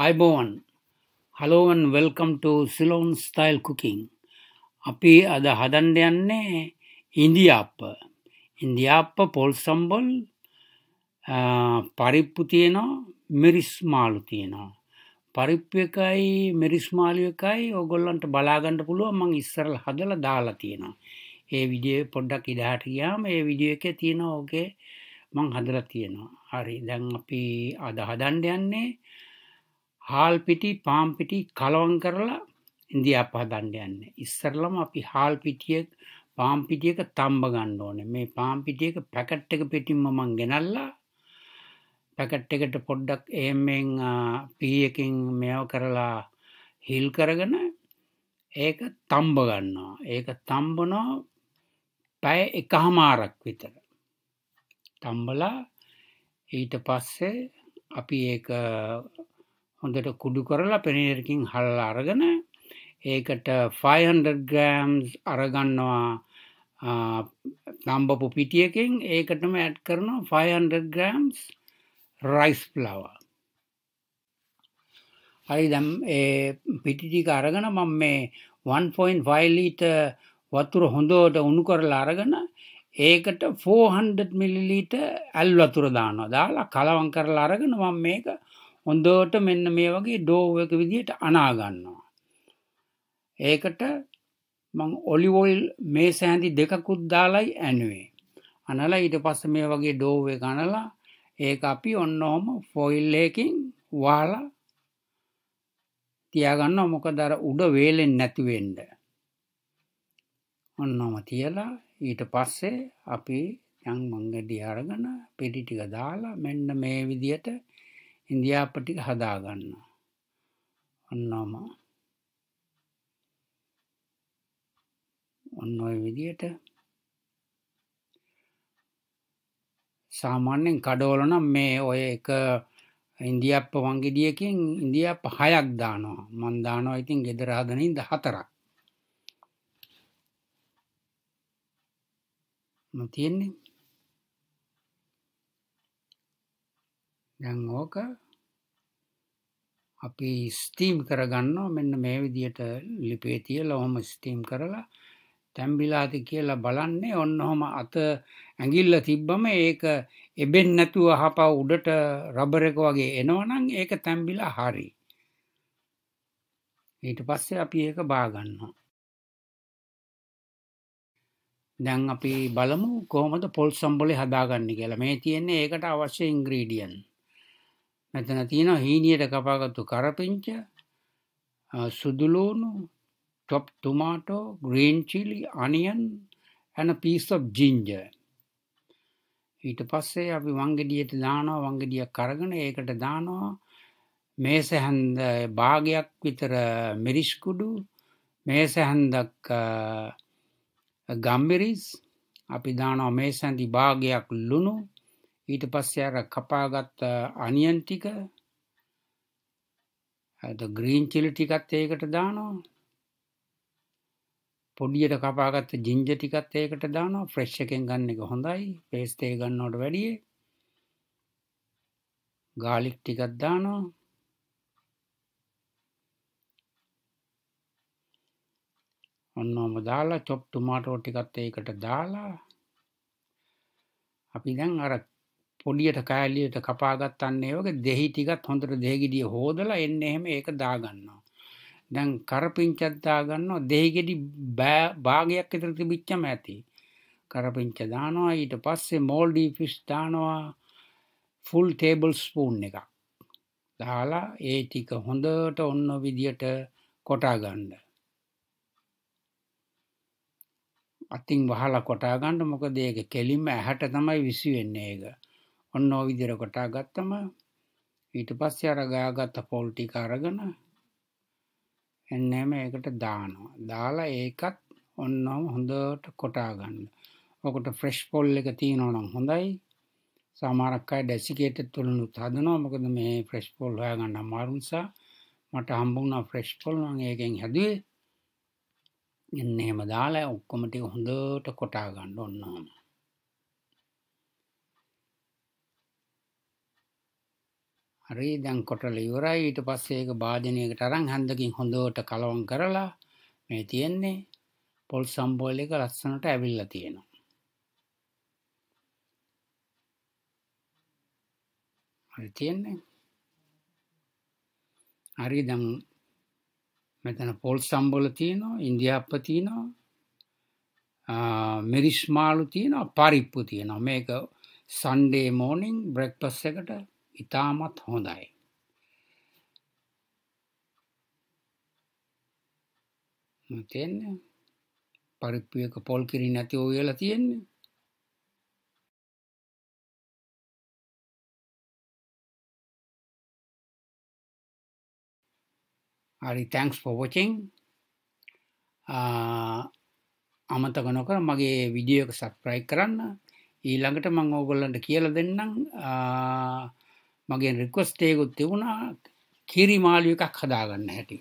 අයිබෝවන් හලෝවන් වෙල්කම්ට Ceylon style කුකින් අපි අද හදන්ඩ යන්නේ ඉන්දියාප්ප ඉන්දියාප්ප පොල් සම්බොල් පරිප්පු තියෙනවා මිරිස්මාලු තියෙනවා පරිප්පු එකයි මිරිස්මාලු එකයි ඔගොල්ලන්ට බලාගන්න පුළුව මං ඉස්සරල් හදල දාලා තියෙනවා ඒ විඩිය පොඩ්ඩක් ඉඩාට ගියාම ඒ විඩිය එක තියෙනවා ඕගේ මං හදලා තියෙනවා හරි දැන් අපි අද හදන්ඩ යන්නේ හාල්පිටි පාම්පිටි කලවන් කරලා ඉන්දියාපා දණ්ඩ යන්න ඉස්සරලම අපි හාල්පිටියක් පාම්පිටියක තම්බ ගන්න ඕන මේ පාම්පිටියක පැකට් එක පිටින්ම මං ගෙනල්ලා පැකට් එකට පොඩ්ඩක් එහෙමෙන් පීයකින් මෙයව කරලා හිල් කරගෙන ඒක තම්බ ගන්නවා ඒක තම්බනෝ පැය එකහමාරක් විතර තම්බලා ඊට පස්සේ අපි ඒක හොඳට කුඩු කරලා පෙනීරකින් හල් අරගෙන ඒකට 500 ග්‍රෑම්ස් අරගන්නවා නම්බපු පිටියකින් ඒකටම ඇඩ් කරනවා 500 ග්‍රෑම්ස් රයිස් ප්ලවා හරි දැම් ඒ පිටිටික අරගෙන මම මේ 1.5 ලීට වතුර හොඳෝට උුණු කරලා අරගෙන ඒකට 400 මිලිලීට ඇල් වතුර දානවා දාලා කලවන් කරලා අරගෙන මම මේක හොඳෝට මෙන්න මේ වගේ ඩෝව එක විදියට අනාගන්නවා. ඒකට මං ඔලිවොයිල් මේ සෑඳි දෙකකුත් දාලයි ඇනුවේ. අනලා ඊට පස්ස මේ වගේ ඩෝවේ ගණලා ඒක අපි ඔන්නෝම ෆොයිල්ලයකින් වාලා තියාගන්න මොක දර උඩ වේලෙන් නැතිවෙන්ඩ. ඔන්නොම තියලා ඊට පස්සේ අපි යං මංගඩි අරගන පෙඩිටික දාලා මෙන්න මේ විදියට ඉන්දියාපටික හදාගන්න ඔන්නෝම ඔන්න ඔය විදියට සාමාන්‍යෙන් කඩෝලනම් මේ ඔය එක ඉන්දියප්ප වංගෙඩියකින් ඉන්දියප්ප හයක් දානවා මන්දානවා ඉතින් ගෙදරාදනින් ද හතරක් තියෙන්නේ දැන් ඕක අපි ස්තීම් කරගන්නවා මෙන්න මේ විදියට ලිපේ තියලා ඔහොම ස්තීම් කරලා තැම්බිලාති කියලා බලන්නේ ඔන්න ඔහොම අත ඇඟිල්ල තිබ්බම ඒක එබෙන් නැතුව හපා උඩට රබර් එක වගේ එනවනම් ඒක තැම්බිලා හරි ඊට පස්සේ අපි ඒක බා ගන්නවා දැන් අපි බලමු කොහොමද පොල් සම්බලේ හදාගන්න කියලා මේ තියෙන්නේ ඒකට අවශ්‍ය ඉංග්‍රීඩියන්ට් මෙතන තියෙනවා හීනියට කපාගත්තු කරපිංච සුදුලූුණු ටොප් tomato green chilli onion and piece of ginger ඊට පස්සේ අපි වංගෙඩියට දානවා වංගෙඩිය කරගෙන ඒකට දානවා මේසැහැන්ද භාගයක් විතර මිරිස්කුඩු මේසැහැන්දක් ගම්බිරිස් අපි දානවා මේසැන්දි භාගයක් ලුණු ඊට පස්සේ අර කපාගත් අනියන් ටික ග්‍රීන් චිලි ටිකත් ඒකට දානවා පොඩියට කපාගත්ත ජිංජ ටිකත් ඒකට දානවා ෆ්‍රෙෂ් එකෙන් ගන්න එක හොඳයි පේස්තේ ගන්නවට වැඩිය ගාලික් ටිකත් දානවා ඔන්නෝම දාලා චොප් ටුමාටෝ ටිකත් ඒකට දාලා අපි දැන් අර පොඩියට කෑල්ලියට කපාගත්තන්න ඒ වගේ දෙහි ටිකත් හොඳට දෙහිගෙඩිය හොදලා එන්න එහෙම ඒක දාගන්නවා. දැන් කරපිංචක් දාගන්නවා දෙහිගෙඩි භාගයක් විතර තිබිච්චම ඇති. කරපිංච දානවා ඊට පස්සේ මෝල්ඩි ෆිෂ් දානවා ෆුල් ටේබල් ස්පූන් එකක්. දාලා ඒ ටික හොඳට ඔන්න විදියට කොටා ගන්න. අතින් වහලා කොටා ගන්න මොකද ඒක කෙලින්ම ඇහැට තමයි විසි වෙන්නේ ඒක. ඔන්න ඕ විදිර කොටා ගත්තම ඊට පස්සේ අර ගාගත්ත පොල් ටික අරගෙන එන්නම ඒකට දානවා. දාලා ඒකත් ඔන්නම හොඳට කොටා ගන්න. ඔකට ෆ්‍රෙෂ් පොල් එක තියෙනවා නම් හොඳයි. සමහරක් අය ඩෙසිකේටඩ් තුලනුත් හදනවා. මොකද මේ ෆ්‍රෙෂ් පොල් හොයාගන්න අමාරු නිසා මට හම්බුණා ෆ්‍රෙෂ් පොල් මම ඒකෙන් හැදුවේ. එන්න එහෙම දාලා ඔක්කොම ටික හොඳට කොටා ගන්න ඕනම. හරි දැන් කොටල ඉවරයි ඊට පස්සේ ඒක භාජනයකට අරන් හැන්දකින් හොඳට කලවම් කරලා මේ තියෙන්නේ පොල් සම්බෝල එක ලස්සනට ඇවිල්ලා තියෙනවා. හරි තියෙන්නේ. හරි දැන් මෙතන පොල් සම්බෝල තියෙනවා, ඉන්දියාප්ප තියෙනවා, මිරිස් මාළු තියෙනවා, පරිප්පු තියෙනවා. මේක Sunday morning breakfast එකට ඉතාමත් හොඳයි. තියන්නේ පරිප්පුයක පොල් කිරි නැති ඔයලා තියෙන්නේ හරි තැන්ක්ස් පෝවොචිං අමතක නොකර මගේ විඩියෝක සබස්ක්‍රයිබ් කරන්න ඊළඟට මං ඕගොල්ලන්ට කියලා දෙන්නම් මගෙන් රික්වස්ටේකුත් තිබුණා කිරි මාළු එකක් හදාගන්න හැටි